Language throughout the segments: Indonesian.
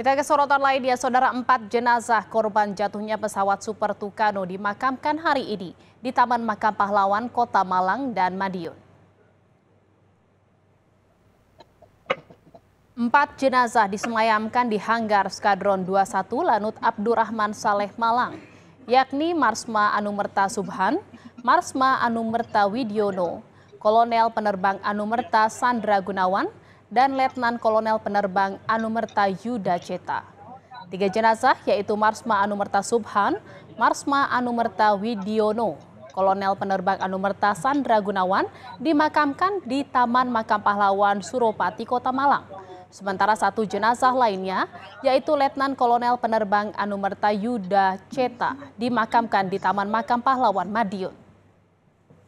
Kita ke sorotan lainnya, saudara empat jenazah korban jatuhnya pesawat Super Tucano dimakamkan hari ini di Taman Makam Pahlawan, Kota Malang dan Madiun. Empat jenazah disemayamkan di hanggar Skadron 21 Lanut Abdurrahman Saleh Malang, yakni Marsma Anumerta Subhan, Marsma Anumerta Widiono, Kolonel Penerbang Anumerta Sandra Gunawan, dan Letnan Kolonel Penerbang Anumerta Yuda Ceta. Tiga jenazah yaitu Marsma Anumerta Subhan, Marsma Anumerta Widiono, Kolonel Penerbang Anumerta Sandra Gunawan dimakamkan di Taman Makam Pahlawan Suropati, Kota Malang. Sementara satu jenazah lainnya, yaitu Letnan Kolonel Penerbang Anumerta Yuda Ceta, dimakamkan di Taman Makam Pahlawan Madiun.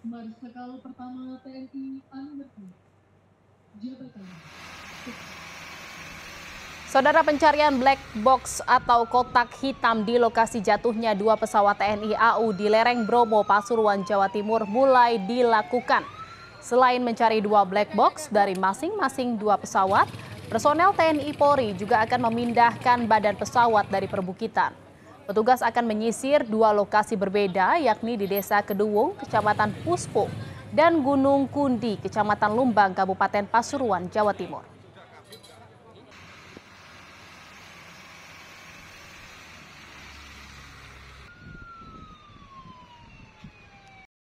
Marsikal pertama TNI Anumerta. Saudara pencarian black box atau kotak hitam di lokasi jatuhnya dua pesawat TNI AU di lereng Bromo, Pasuruan, Jawa Timur mulai dilakukan. Selain mencari dua black box dari masing-masing dua pesawat, personel TNI Polri juga akan memindahkan badan pesawat dari perbukitan. Petugas akan menyisir dua lokasi berbeda yakni di Desa Keduwung, Kecamatan Puspo, dan Gunung Kundi, Kecamatan Lumbang, Kabupaten Pasuruan, Jawa Timur.